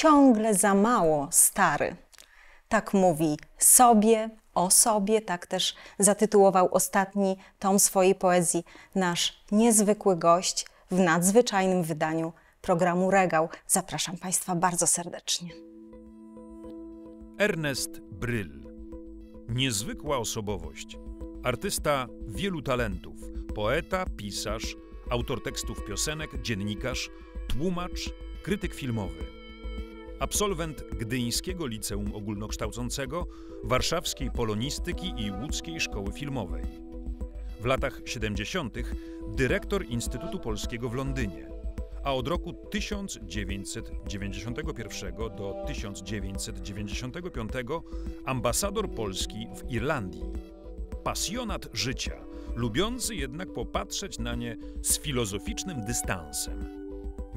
ciągle za mało stary. Tak mówi sobie, o sobie, tak też zatytułował ostatni tom swojej poezji nasz niezwykły gość w nadzwyczajnym wydaniu programu Regał. Zapraszam Państwa bardzo serdecznie. Ernest Bryl. Niezwykła osobowość. Artysta wielu talentów. Poeta, pisarz, autor tekstów piosenek, dziennikarz, tłumacz, krytyk filmowy absolwent Gdyńskiego Liceum Ogólnokształcącego, Warszawskiej Polonistyki i Łódzkiej Szkoły Filmowej. W latach 70. dyrektor Instytutu Polskiego w Londynie, a od roku 1991 do 1995 ambasador Polski w Irlandii. Pasjonat życia, lubiący jednak popatrzeć na nie z filozoficznym dystansem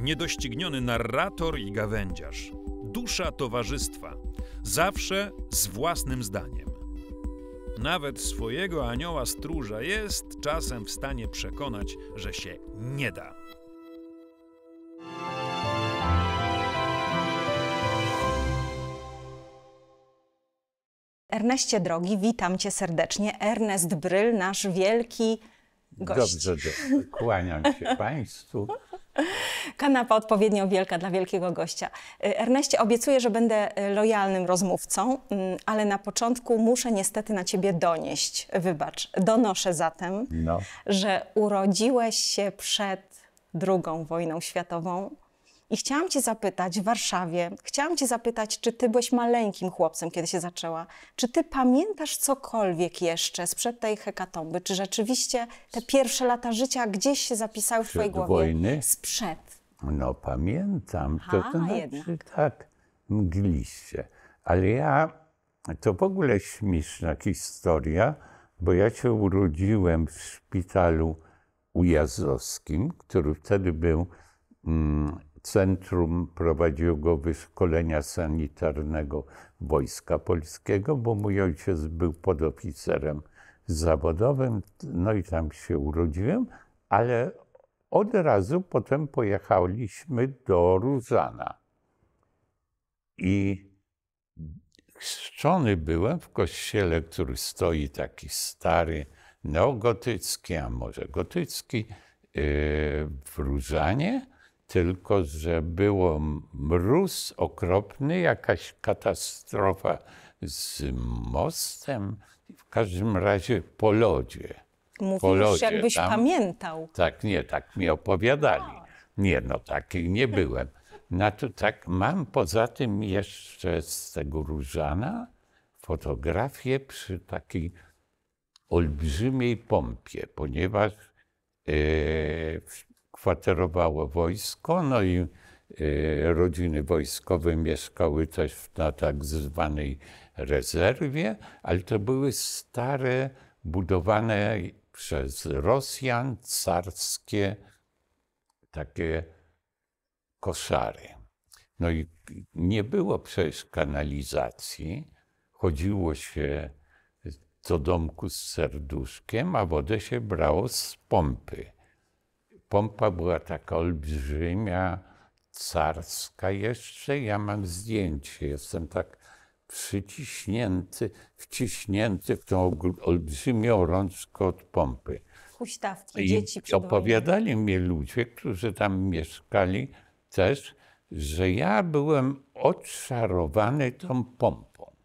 niedościgniony narrator i gawędziarz, dusza towarzystwa, zawsze z własnym zdaniem. Nawet swojego anioła stróża jest czasem w stanie przekonać, że się nie da. Erneście drogi, witam cię serdecznie. Ernest Bryl, nasz wielki gość. Dobrze, dobrze. kłaniam się Państwu. Kanapa odpowiednio wielka dla wielkiego gościa. Y, Erneście, obiecuję, że będę y, lojalnym rozmówcą, mm, ale na początku muszę niestety na ciebie donieść. Wybacz. Donoszę zatem, no. że urodziłeś się przed II wojną światową, i chciałam Cię zapytać w Warszawie, chciałam Cię zapytać, czy Ty byłeś maleńkim chłopcem, kiedy się zaczęła? Czy Ty pamiętasz cokolwiek jeszcze sprzed tej hekatomby? Czy rzeczywiście te pierwsze lata życia gdzieś się zapisały w Twojej głowie? wojny? Sprzed. No pamiętam. to, to znaczy, tak, mgliście. Ale ja, to w ogóle śmieszna historia, bo ja się urodziłem w szpitalu ujazdowskim, który wtedy był mm, centrum prowadziło go wyszkolenia sanitarnego Wojska Polskiego, bo mój ojciec był podoficerem zawodowym, no i tam się urodziłem, ale od razu potem pojechaliśmy do Ruzana. I chrzczony byłem w kościele, który stoi taki stary, neogotycki, a może gotycki, yy, w Różanie tylko że było mróz okropny, jakaś katastrofa z mostem, w każdym razie po lodzie. Mówisz, po lodzie, jakbyś tam. pamiętał. Tak, nie, tak mi opowiadali. Nie, no taki nie byłem. Na to tak mam poza tym jeszcze z tego Różana fotografię przy takiej olbrzymiej pompie, ponieważ yy, kwaterowało wojsko, no i y, rodziny wojskowe mieszkały też na tak zwanej rezerwie, ale to były stare, budowane przez Rosjan carskie takie koszary. No i nie było przecież kanalizacji, chodziło się do domku z serduszkiem, a wodę się brało z pompy pompa była taka olbrzymia, carska jeszcze. Ja mam zdjęcie, jestem tak przyciśnięty, wciśnięty w tą olbrzymią rączkę od pompy. Huśtawki, I dzieci. opowiadali mi ludzie, którzy tam mieszkali też, że ja byłem odczarowany tą pompą.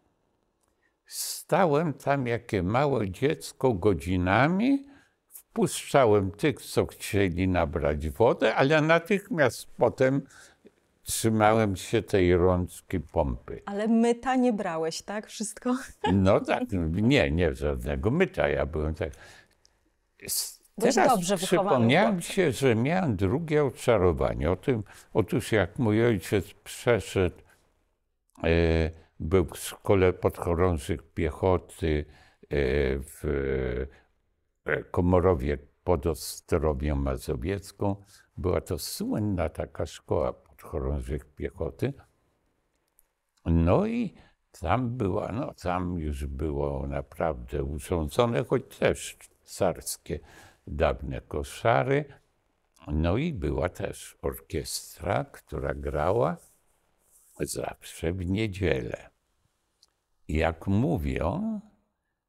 Stałem tam jakie małe dziecko godzinami wpuszczałem tych, co chcieli nabrać wodę, ale natychmiast potem trzymałem się tej rączki pompy. Ale myta nie brałeś, tak? Wszystko? No tak, nie, nie żadnego myta. Ja byłem tak. Byłeś Teraz dobrze przypomniałem się, że miałem drugie oczarowanie. O tym, otóż jak mój ojciec przeszedł, e, był w szkole podchorążych piechoty, e, w E, Komorowie pod Ostrowią Mazowiecką. Była to słynna taka szkoła podchorążych piechoty. No i tam była, no tam już było naprawdę urządzone, choć też carskie dawne koszary. No i była też orkiestra, która grała zawsze w niedzielę. Jak mówią,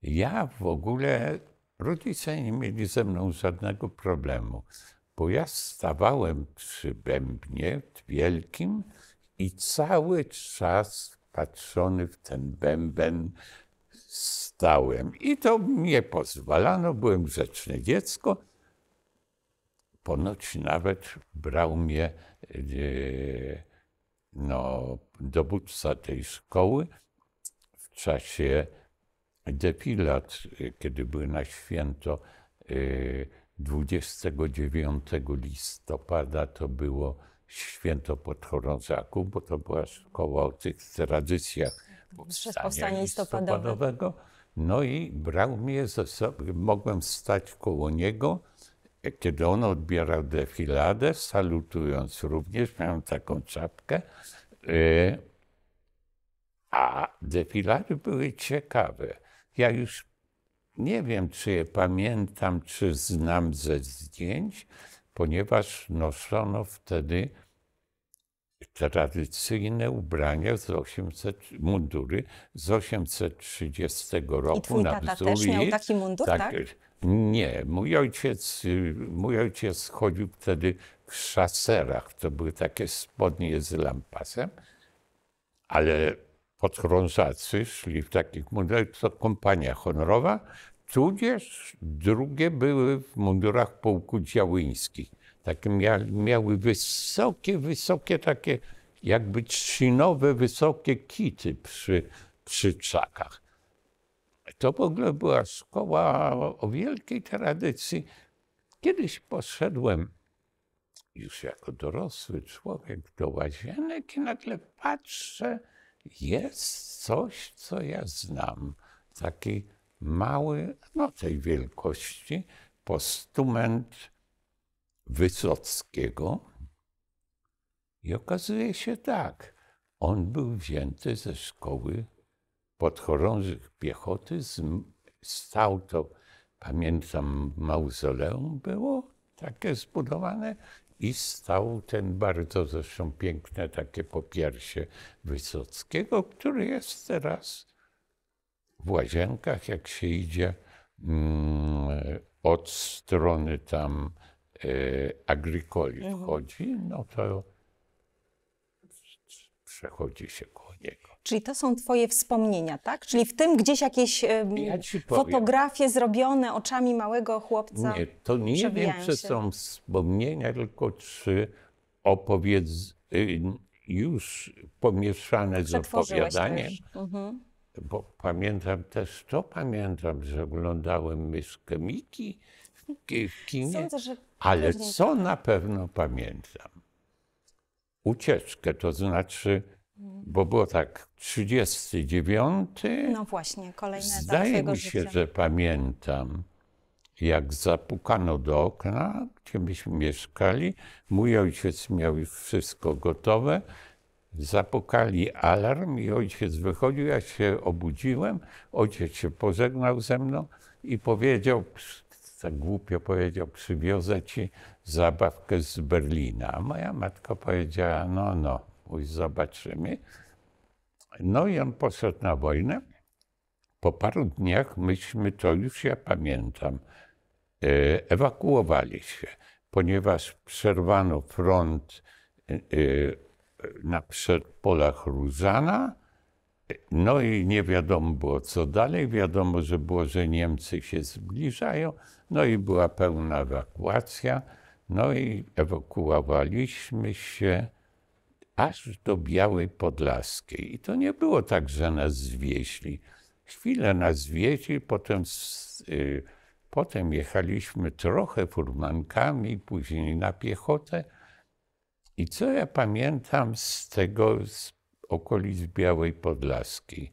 ja w ogóle Rodzice nie mieli ze mną żadnego problemu, bo ja stawałem przy bębnie wielkim i cały czas patrzony w ten bęben stałem. I to mnie pozwalano, byłem grzeczne dziecko. Ponoć nawet brał mnie e, no, dowódca tej szkoły w czasie Defilat, y, kiedy były na święto 29 y, listopada, to było święto podchorążaków, bo to była szkoła o tych tradycjach powstania, powstania listopadowego. No i brał mnie ze sobą, mogłem stać koło niego, kiedy on odbierał defiladę, salutując również, miałem taką czapkę. Y, a defilady były ciekawe. Ja już nie wiem, czy je pamiętam, czy znam ze zdjęć, ponieważ noszono wtedy tradycyjne ubrania z 800, mundury z 830 roku. I twój na tata wzór też miał taki mundur, tak? tak? Nie, mój ojciec, mój ojciec chodził wtedy w szaserach, to były takie spodnie z lampasem, ale podchorążacy szli w takich mundurach, to kompania honorowa, tudzież drugie były w mundurach pułku działyńskich. Takie miały wysokie, wysokie takie jakby trzcinowe, wysokie kity przy, przy czakach. To w ogóle była szkoła o wielkiej tradycji. Kiedyś poszedłem już jako dorosły człowiek do łazienek i nagle patrzę, jest coś, co ja znam. Taki mały, no tej wielkości, postument Wysockiego. I okazuje się tak, on był wzięty ze szkoły podchorążych piechoty, stał to, pamiętam, mauzoleum było takie zbudowane i stał ten bardzo zresztą piękne takie popiersie Wysockiego, który jest teraz w łazienkach, jak się idzie mm, od strony tam e, agrikoli mhm. wchodzi, no to przechodzi się koło Czyli to są twoje wspomnienia, tak? Czyli w tym gdzieś jakieś ja fotografie zrobione oczami małego chłopca. Nie, to nie wiem, czy są wspomnienia, tylko czy opowiedz y, już pomieszane z opowiadaniem. Mhm. Bo pamiętam też, to pamiętam, że oglądałem myszkę Miki w kinie, Sądzę, że... ale co tak. na pewno pamiętam? Ucieczkę, to znaczy bo było tak, 39. No właśnie, kolejne Zdaje mi się, życia. że pamiętam, jak zapukano do okna, gdzie myśmy mieszkali. Mój ojciec miał już wszystko gotowe. Zapukali alarm i ojciec wychodził. Ja się obudziłem. Ojciec się pożegnał ze mną i powiedział, tak głupio powiedział, przywiozę ci zabawkę z Berlina. A moja matka powiedziała, no, no. Uj, zobaczymy. No i on poszedł na wojnę. Po paru dniach myśmy, to już ja pamiętam, e, ewakuowali się, ponieważ przerwano front e, e, na przedpolach Ruzana. No i nie wiadomo było co dalej. Wiadomo, że było, że Niemcy się zbliżają. No i była pełna ewakuacja. No i ewakuowaliśmy się aż do Białej Podlaskiej. I to nie było tak, że nas zwieźli. Chwilę nas zwieźli, potem, y, potem jechaliśmy trochę furmankami, później na piechotę. I co ja pamiętam z tego, z okolic Białej Podlaskiej?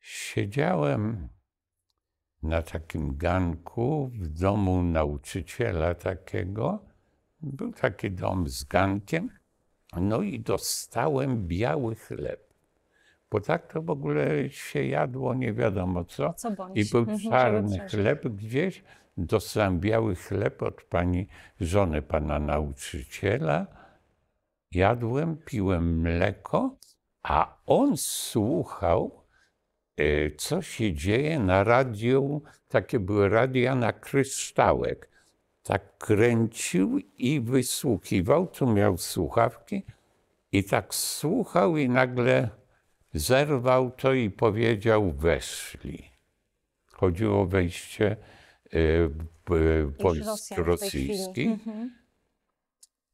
Siedziałem na takim ganku w domu nauczyciela takiego. Był taki dom z gankiem. No i dostałem biały chleb. Bo tak to w ogóle się jadło nie wiadomo co. co I był mhm, czarny chleb gdzieś. Dostałem biały chleb od pani żony pana nauczyciela. Jadłem, piłem mleko, a on słuchał, y, co się dzieje na radiu. Takie były radia na kryształek tak kręcił i wysłuchiwał, tu miał słuchawki i tak słuchał i nagle zerwał to i powiedział weszli. Chodziło o wejście e, e, wojsk y, rosyjskich. Mhm.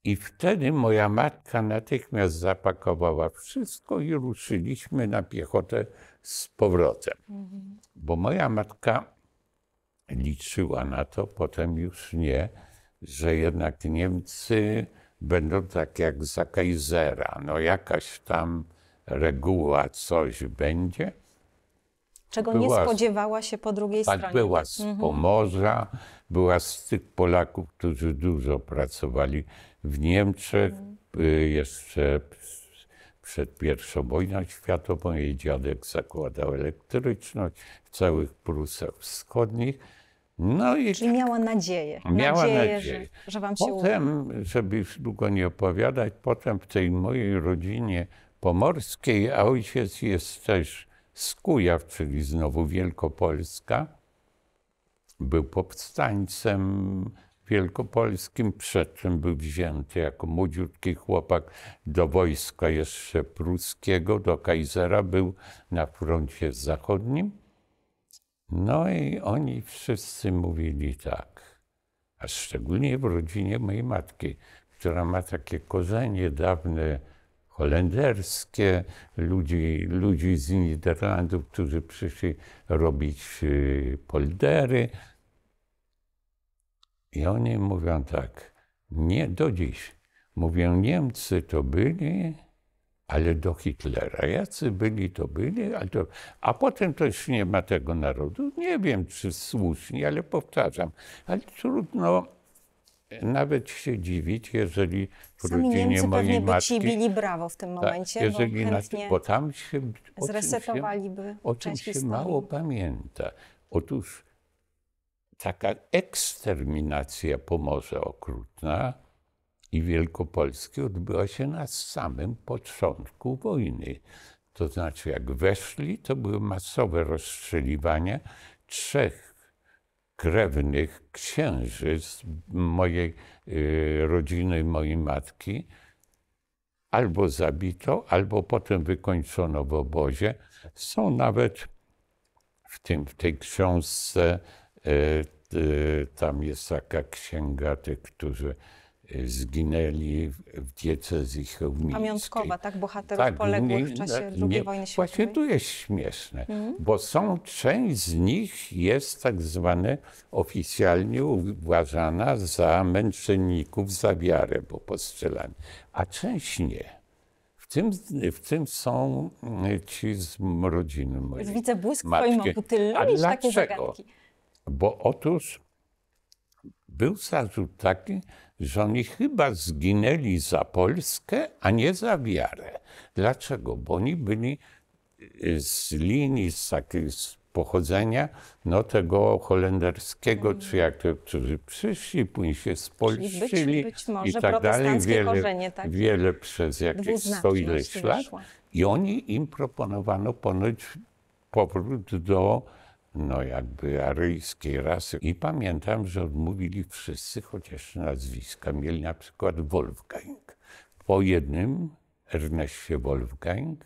I wtedy moja matka natychmiast zapakowała wszystko i ruszyliśmy na piechotę z powrotem. Mhm. Bo moja matka liczyła na to, potem już nie, że jednak Niemcy będą tak jak za kaisera, No jakaś tam reguła, coś będzie. Czego była, nie spodziewała się po drugiej tak, stronie. Była z mhm. Pomorza, mhm. była z tych Polaków, którzy dużo pracowali w Niemczech, mhm. Y, jeszcze przed pierwszą wojną światową. Jej dziadek zakładał elektryczność w całych Prusach Wschodnich. No i Czyli tak. miała nadzieję. Miała nadzieję, nadzieję. Że, że wam się Potem, uda. żeby już długo nie opowiadać, potem w tej mojej rodzinie pomorskiej, a ojciec jest też z Kujaw, czyli znowu Wielkopolska, był powstańcem Wielkopolskim, przed czym był wzięty jako młodziutki chłopak do wojska jeszcze pruskiego, do Kaisera, był na froncie zachodnim. No i oni wszyscy mówili tak, a szczególnie w rodzinie mojej matki, która ma takie korzenie dawne holenderskie, ludzi, ludzi z Niderlandów, którzy przyszli robić y, poldery, i oni mówią tak, nie do dziś. Mówią, Niemcy to byli, ale do Hitlera. Jacy byli, to byli, ale to... a potem to już nie ma tego narodu. Nie wiem, czy słusznie, ale powtarzam. Ale trudno nawet się dziwić, jeżeli w Sami rodzinie Niemcy mojej pewnie matki... by ci bili brawo w tym tak, momencie, jeżeli bo, chętnie bo tam się, o zresetowaliby się, o czym się mało pamięta. Otóż taka eksterminacja Pomorza okrutna i Wielkopolski odbyła się na samym początku wojny. To znaczy, jak weszli, to były masowe rozstrzeliwania trzech krewnych księży z mojej y, rodziny, mojej matki. Albo zabito, albo potem wykończono w obozie. Są nawet w, tym, w tej książce E, e, tam jest taka księga tych, którzy e, zginęli w diecezji chełmnickiej. Pamiątkowa, tak? Bohaterów tak, poległych nie, w czasie nie, II wojny światowej. Właśnie tu jest śmieszne, mm. bo są, część z nich jest tak zwane oficjalnie uważana za męczenników, za wiarę, bo postrzelani, a część nie. W tym, w tym są ci z rodziny mojej. Więc widzę błysk matki. twoim oku, ty lubisz takie zagadki. Bo otóż był zarzut taki, że oni chyba zginęli za Polskę, a nie za wiarę. Dlaczego? Bo oni byli y, z linii, z, takiej, pochodzenia no, tego holenderskiego, czy jak to, którzy przyszli, później się spolszczyli i tak dalej. Wiele, korzenie, tak? wiele przez jakieś sto ileś lat. I oni im proponowano ponoć powrót do no jakby aryjskiej rasy. I pamiętam, że odmówili wszyscy, chociaż nazwiska mieli na przykład Wolfgang. Po jednym Erneście Wolfgang,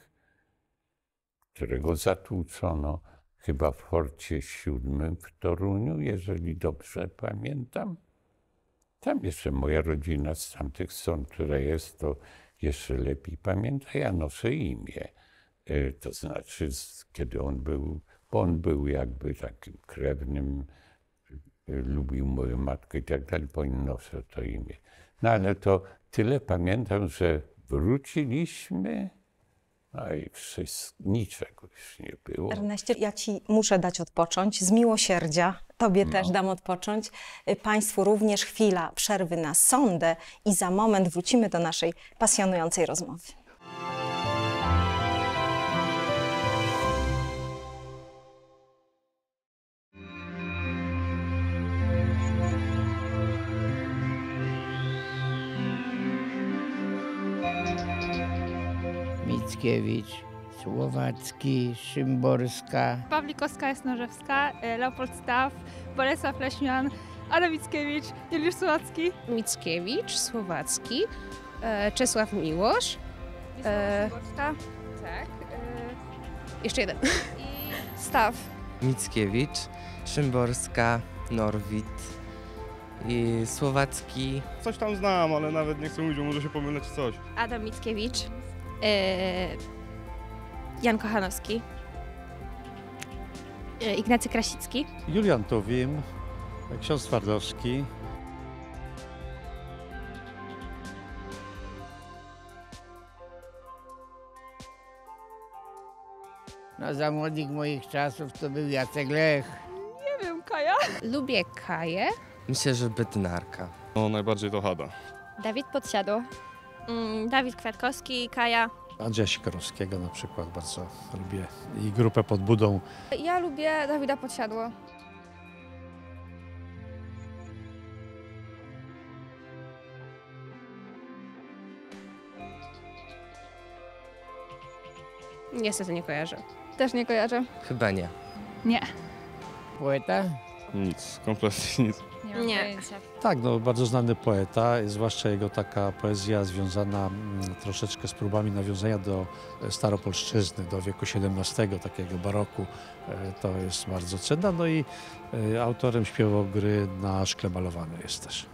którego zatłuczono chyba w Forcie VII w Toruniu, jeżeli dobrze pamiętam. Tam jeszcze moja rodzina z tamtych stron, która jest, to jeszcze lepiej pamięta. Ja noszę imię. Y, to znaczy, kiedy on był bo on był jakby takim krewnym, lubił moją matkę i tak dalej, to imię. No ale to tyle pamiętam, że wróciliśmy, a no i wszystko, niczego już nie było. Erneście, ja ci muszę dać odpocząć z miłosierdzia. Tobie no. też dam odpocząć. Państwu również chwila przerwy na sondę i za moment wrócimy do naszej pasjonującej rozmowy. Mickiewicz, Słowacki, Szymborska. Pawlikowska, Jasnorzewska, e, Leopold Staw, Bolesław Leśmian, Ada Mickiewicz, Juliusz Słowacki. Mickiewicz, Słowacki, e, Czesław Miłosz. E, tak. E, jeszcze jeden. Staw. Mickiewicz, Szymborska, Norwid i Słowacki. Coś tam znam, ale nawet nie chcę mówić, może się czy coś. Adam Mickiewicz. E, Jan Kochanowski, e, Ignacy Krasicki, Julian Tuwim, ksiądz Twardowski, No, młodych moich czasów to był Jacek Lech. Nie wiem, Kaja. Lubię Kaję. Myślę, że Bednarka. No, najbardziej to Hada. Dawid Podsiadło. Mm, Dawid Kwiatkowski, Kaja. Andrzeja Sikorowskiego na przykład bardzo lubię i grupę pod budą. Ja lubię Dawida Podsiadło. Niestety nie kojarzę. Też nie kojarzę. Chyba nie. Nie. Płytę? Tak? Nic, kompletnie nic nie mam nie. pojęcia. Tak, no, bardzo znany poeta, zwłaszcza jego taka poezja związana mm, troszeczkę z próbami nawiązania do e, staropolszczyzny, do wieku XVII, takiego baroku. E, to jest bardzo cenna. No i e, autorem śpiewu gry na szkle malowany jest też.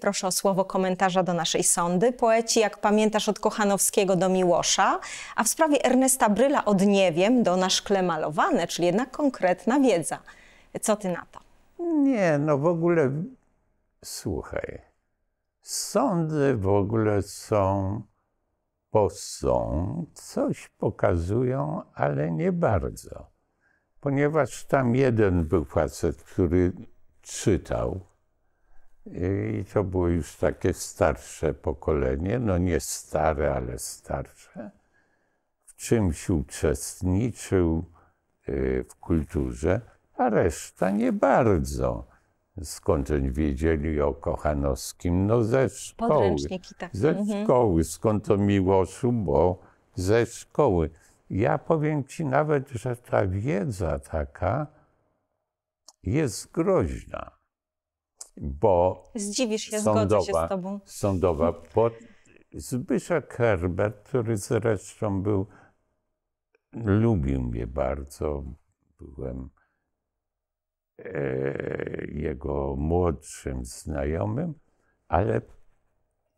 proszę o słowo komentarza do naszej sądy. Poeci, jak pamiętasz, od Kochanowskiego do Miłosza, a w sprawie Ernesta Bryla od Nie wiem do Na szkle malowane, czyli jednak konkretna wiedza. Co ty na to? Nie, no w ogóle słuchaj. Sądy w ogóle są bo są, coś pokazują, ale nie bardzo. Ponieważ tam jeden był facet, który czytał, i to było już takie starsze pokolenie, no nie stare, ale starsze. W czymś uczestniczył y, w kulturze, a reszta nie bardzo. oni wiedzieli o Kochanowskim? No ze szkoły. Podręczniki, tak. Ze mhm. szkoły. Skąd to Miłoszu? Bo ze szkoły. Ja powiem ci nawet, że ta wiedza taka jest groźna bo Zdziwisz się, sądowa, się z tobą. Sądowa, pod Zbyszek Herbert, który zresztą był, lubił mnie bardzo, byłem e, jego młodszym znajomym, ale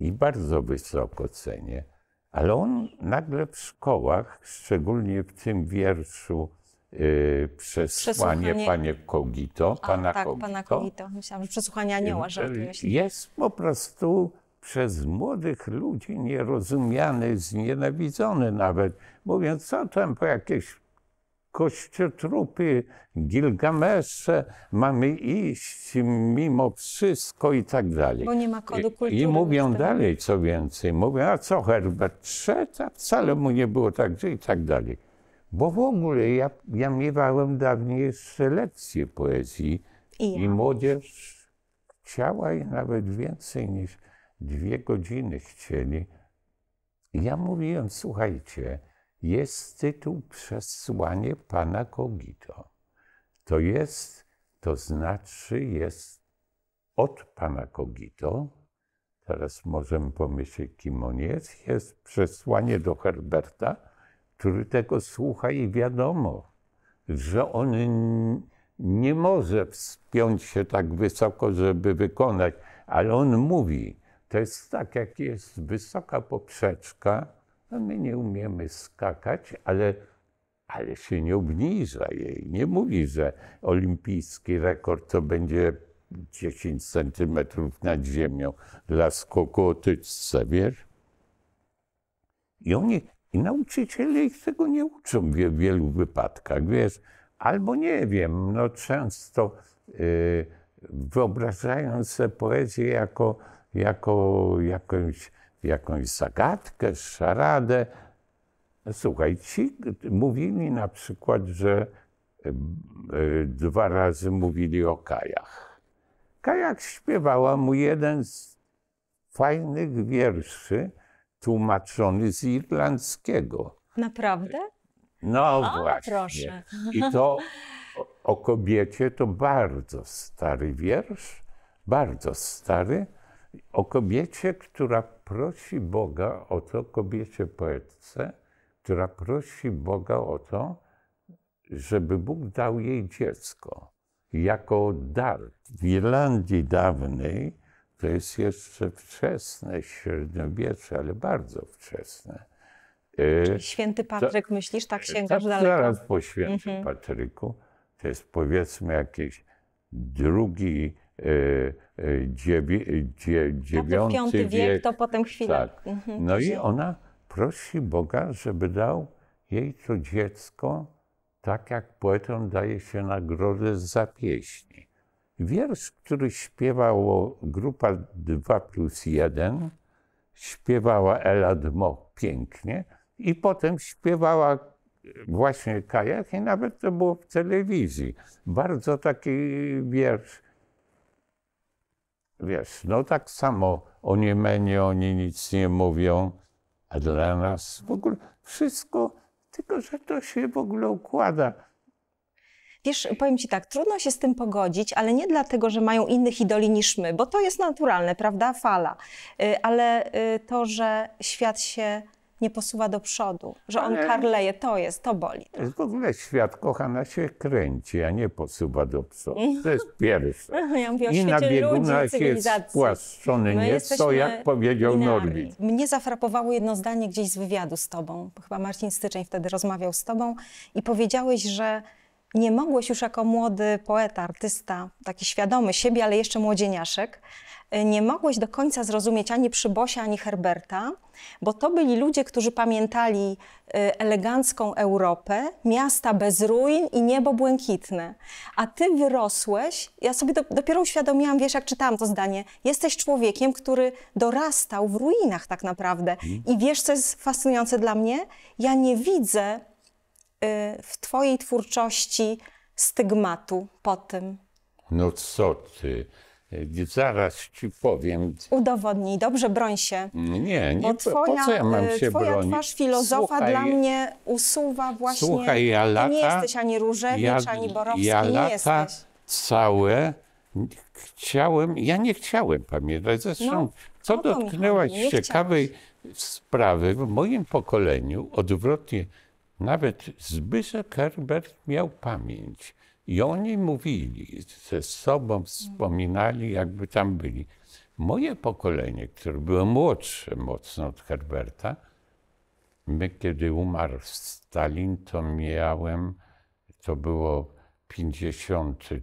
i bardzo wysoko cenię, ale on nagle w szkołach, szczególnie w tym wierszu przesłanie, y, przesłuchanie... panie Kogito, A, pana tak, Kogito. pana Kogito. Myślałam, że przesłuchanie anioła, że Jest po prostu przez młodych ludzi nierozumiany, znienawidzony nawet. Mówiąc, co tam po jakieś kościotrupy, Gilgamesze, mamy iść mimo wszystko i tak dalej. Bo nie ma kodu kultury. I, i mówią dalej, co więcej. Mówią, a co Herbert Trzeta? Wcale mu nie było tak, że i tak dalej. Bo w ogóle ja, ja miewałem dawniej selekcję poezji i, ja. i młodzież chciała i nawet więcej niż dwie godziny chcieli. Ja mówiłem, słuchajcie, jest tytuł Przesłanie Pana Kogito. To jest, to znaczy jest od Pana Kogito. Teraz możemy pomyśleć, kim on jest. Jest przesłanie do Herberta który tego słucha i wiadomo, że on nie może wspiąć się tak wysoko, żeby wykonać, ale on mówi, to jest tak, jak jest wysoka poprzeczka, no my nie umiemy skakać, ale, ale się nie obniża jej. Nie mówi, że olimpijski rekord to będzie 10 centymetrów nad ziemią dla skoku o tyczce, wiesz? I oni nauczyciele ich tego nie uczą w wielu wypadkach, wiesz. Albo nie wiem, no często yy, wyobrażając sobie poezję jako, jako jakąś, jakąś zagadkę, szaradę. Słuchaj, ci y, mówili na przykład, że y, y, dwa razy mówili o kajach. Kajak śpiewała mu jeden z fajnych wierszy, tłumaczony z irlandzkiego. Naprawdę? No o, właśnie. Proszę. I to o kobiecie to bardzo stary wiersz, bardzo stary, o kobiecie, która prosi Boga o to, kobiecie poetce, która prosi Boga o to, żeby Bóg dał jej dziecko jako dar. W Irlandii dawnej to jest jeszcze wczesne średniowiecze, ale bardzo wczesne. Czyli e, Święty Patryk, to, myślisz, tak e, sięgasz tak, daleko? Zaraz po Świętym mhm. Patryku, to jest powiedzmy jakiś drugi, e, dziewi, dzie, dziewiąty wiek, wiek. to potem chwila. Tak. Mhm. No i ona prosi Boga, żeby dał jej to dziecko, tak jak poetom daje się nagrodę za pieśni. Wiersz, który śpiewała grupa 2 plus 1, śpiewała Ela Dmo pięknie i potem śpiewała właśnie Kajak i nawet to było w telewizji. Bardzo taki wiersz, wiesz, no tak samo o Niemenie oni nic nie mówią, a dla nas w ogóle wszystko, tylko że to się w ogóle układa Wiesz, powiem Ci tak, trudno się z tym pogodzić, ale nie dlatego, że mają innych idoli niż my, bo to jest naturalne, prawda, fala, y, ale y, to, że świat się nie posuwa do przodu, że on ale... karleje, to jest, to boli. W ogóle świat, kochana, się kręci, a nie posuwa do przodu. Mhm. To jest pierwsze. Ja mówię, I na biegunach jest spłaszczony nieco, nie jak powiedział binarni. Norwid. Mnie zafrapowało jedno zdanie gdzieś z wywiadu z tobą. Chyba Marcin Styczeń wtedy rozmawiał z tobą i powiedziałeś, że nie mogłeś już jako młody poeta, artysta, taki świadomy siebie, ale jeszcze młodzieniaszek, y, nie mogłeś do końca zrozumieć ani Przybosia, ani Herberta, bo to byli ludzie, którzy pamiętali y, elegancką Europę, miasta bez ruin i niebo błękitne. A ty wyrosłeś, ja sobie do, dopiero uświadomiłam, wiesz, jak czytałam to zdanie, jesteś człowiekiem, który dorastał w ruinach tak naprawdę. Mhm. I wiesz, co jest fascynujące dla mnie? Ja nie widzę Y, w Twojej twórczości stygmatu po tym? No co ty? Y, zaraz ci powiem. Udowodnij, dobrze, broń się. Nie, nie, twoja, po co ja mam y, się twoja bronić? twarz filozofa Słuchaj, dla mnie usuwa właśnie... Słuchaj, ja lata... nie jesteś ani Różewicz, ja, ani Borowski, ja nie lata jesteś. całe chciałem... Ja nie chciałem pamiętać. Zresztą, no, co dotknęłaś ciekawej sprawy, w moim pokoleniu, odwrotnie nawet Zbyszek Herbert miał pamięć i oni mówili ze sobą, wspominali, jakby tam byli. Moje pokolenie, które było młodsze mocno od Herberta, my kiedy umarł Stalin, to miałem, to było 53,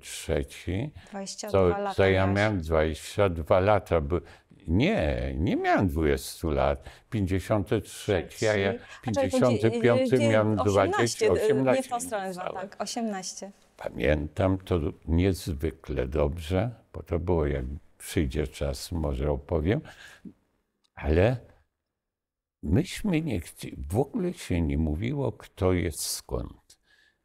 22 to, lata to ja miałem 22 lata. Nie, nie miałem 20 lat. 53, ja, ja 55 czyli, miałem 20, 18, y, Nie w tą stronę, tak, 18. Pamiętam to niezwykle dobrze, bo to było, jak przyjdzie czas, może opowiem, ale myśmy nie chcieli, w ogóle się nie mówiło, kto jest skąd.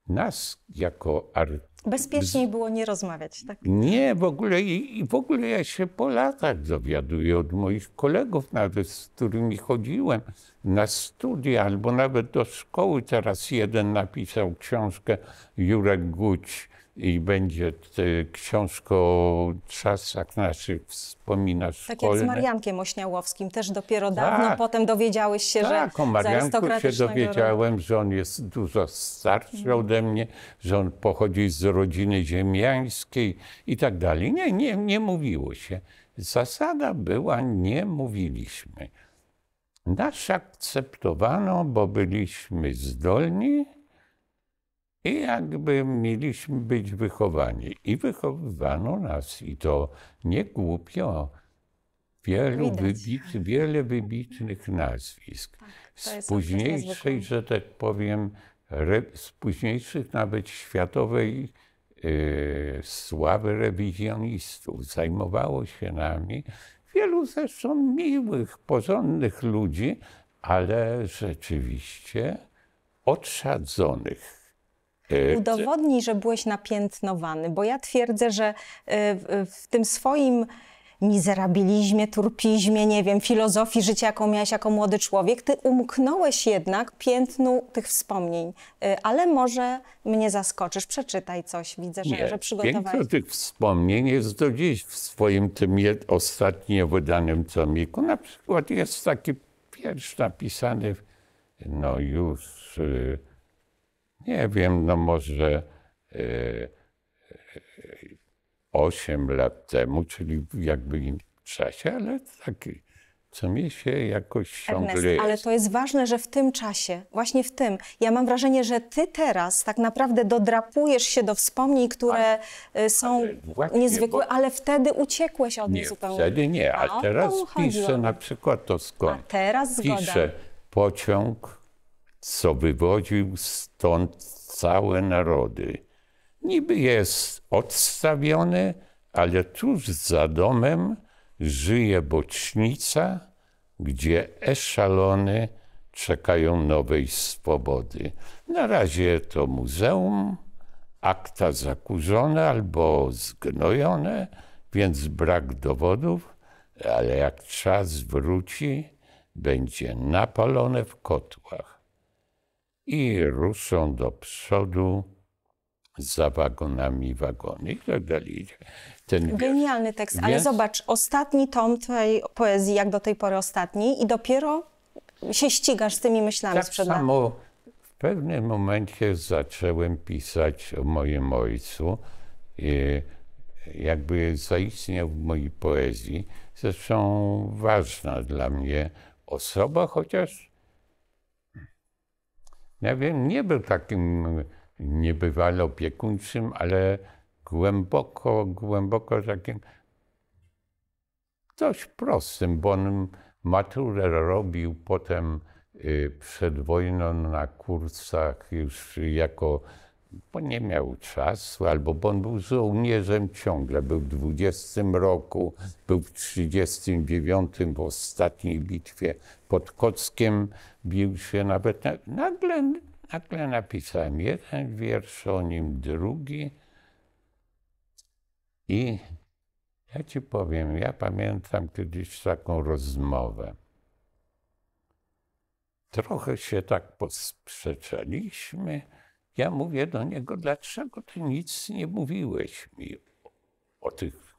Nas jako artystów, Bezpieczniej było nie rozmawiać, tak? Nie, w ogóle i, i w ogóle ja się po latach dowiaduję od moich kolegów nawet, z którymi chodziłem na studia albo nawet do szkoły. Teraz jeden napisał książkę, Jurek Guć, i będzie e, książką czasach naszych wspominasz Tak szkolne. jak z Mariankiem Ośniałowskim, też dopiero dawno tak. potem dowiedziałeś się, tak, że Tak, o Marianku się dowiedziałem, że on jest dużo starszy mhm. ode mnie, że on pochodzi z rodziny ziemiańskiej i tak dalej. Nie, nie, nie mówiło się. Zasada była, nie mówiliśmy. Nas akceptowano, bo byliśmy zdolni, i jakby mieliśmy być wychowani. I wychowywano nas, i to nie głupio. Wielu wybit, wiele wybitnych nazwisk. Tak, z późniejszej, że tak powiem, re, z późniejszych nawet światowej y, sławy rewizjonistów zajmowało się nami wielu zresztą miłych, porządnych ludzi, ale rzeczywiście odszadzonych. E, Udowodnij, że byłeś napiętnowany, bo ja twierdzę, że e, w tym swoim mizerabilizmie, turpizmie, nie wiem, filozofii życia, jaką miałeś jako młody człowiek, ty umknąłeś jednak piętnu tych wspomnień. E, ale może mnie zaskoczysz, przeczytaj coś, widzę, że, nie, że przygotowałeś. Piętno tych wspomnień jest do dziś w swoim tym ostatnio wydanym tomiku. Na przykład jest taki pierwszy napisany, no już y, nie wiem, no może y, e, 8 e, lat temu, czyli jakby w czasie, ale tak co mi się jakoś ciągle Ernest, Ale to jest ważne, że w tym czasie, właśnie w tym, ja mam wrażenie, że ty teraz tak naprawdę dodrapujesz się do wspomnień, które e, są ale właśnie, niezwykłe, bo... ale wtedy uciekłeś od nich zupełnie. Wtedy nie, a, a teraz piszę na przykład to skąd. A teraz zgoda. Piszę pociąg co wywodził stąd całe narody. Niby jest odstawiony, ale tuż za domem żyje bocznica, gdzie eszalony czekają nowej swobody. Na razie to muzeum, akta zakurzone albo zgnojone, więc brak dowodów, ale jak czas wróci, będzie napalone w kotłach i ruszą do przodu za wagonami wagony i tak dalej. Ten Genialny tekst, więc... ale zobacz, ostatni tom tej poezji, jak do tej pory ostatni i dopiero się ścigasz z tymi myślami tak sprzed samo w pewnym momencie zacząłem pisać o moim ojcu. I jakby zaistniał w mojej poezji, zresztą ważna dla mnie osoba, chociaż ja wiem, nie był takim niebywale opiekuńczym, ale głęboko, głęboko takim dość prostym, bo on maturę robił potem y, przed wojną na kursach już jako bo nie miał czasu, albo bo on był żołnierzem ciągle. Był w 20 roku, był w 39 w ostatniej bitwie pod Kockiem, bił się nawet. Nagle, nagle napisałem jeden wiersz o nim, drugi. I ja ci powiem, ja pamiętam kiedyś taką rozmowę. Trochę się tak posprzeczaliśmy ja mówię do niego, dlaczego ty nic nie mówiłeś mi o, tych,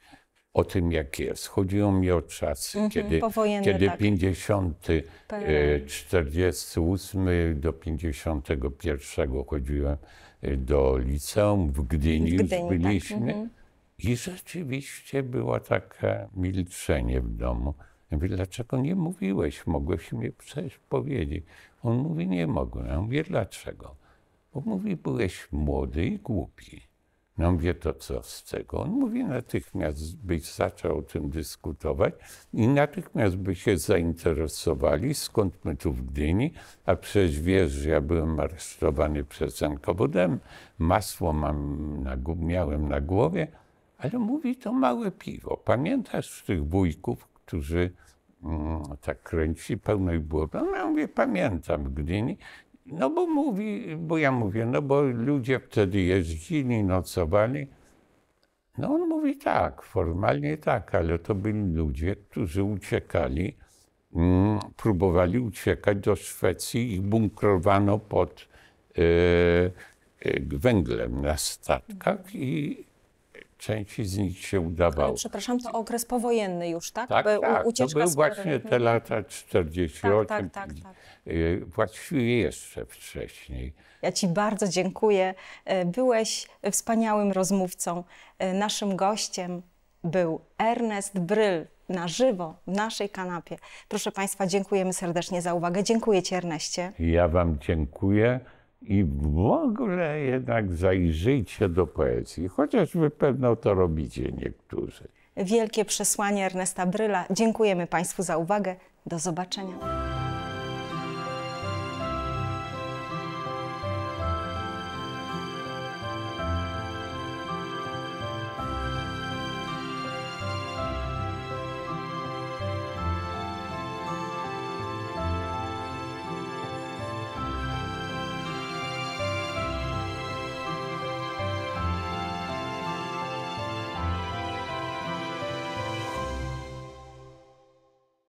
o tym, jak jest? Chodziło mi o czasy, mm -hmm, kiedy, powojenne, kiedy tak. 50, Pełen. 48 do 51 chodziłem e, do liceum, w Gdyni, w Gdyni już tak. byliśmy. Tak. Mm -hmm. I rzeczywiście było takie milczenie w domu. Ja mówię, dlaczego nie mówiłeś? Mogłeś mi przecież powiedzieć. On mówi, nie mogłem. Ja mówię, dlaczego? Bo mówi, byłeś młody i głupi. No mówię, to co z tego? On mówi, natychmiast byś zaczął o tym dyskutować i natychmiast by się zainteresowali, skąd my tu w Gdyni, a przecież wiesz, że ja byłem aresztowany przez Ankowodem, masło mam na, miałem na głowie, ale mówi, to małe piwo. Pamiętasz tych wujków, którzy mm, tak kręci pełnej błoto? No ja mówię, pamiętam w Gdyni no bo mówi, bo ja mówię, no bo ludzie wtedy jeździli, nocowali. No on mówi tak, formalnie tak, ale to byli ludzie, którzy uciekali, mm, próbowali uciekać do Szwecji i bunkrowano pod e, e, węglem na statkach i części z nich się udawało. Ale przepraszam, to okres powojenny już, tak? Tak, By, tak. to były właśnie te lata 48. Tak, tak, tak, tak. Y, właściwie jeszcze wcześniej. Ja Ci bardzo dziękuję. E, byłeś wspaniałym rozmówcą. E, naszym gościem był Ernest Bryl na żywo w naszej kanapie. Proszę Państwa, dziękujemy serdecznie za uwagę. Dziękuję Ci, Erneście. Ja Wam dziękuję i w ogóle jednak zajrzyjcie do poezji, chociażby pewno to robicie niektórzy. Wielkie przesłanie Ernesta Bryla. Dziękujemy Państwu za uwagę. Do zobaczenia.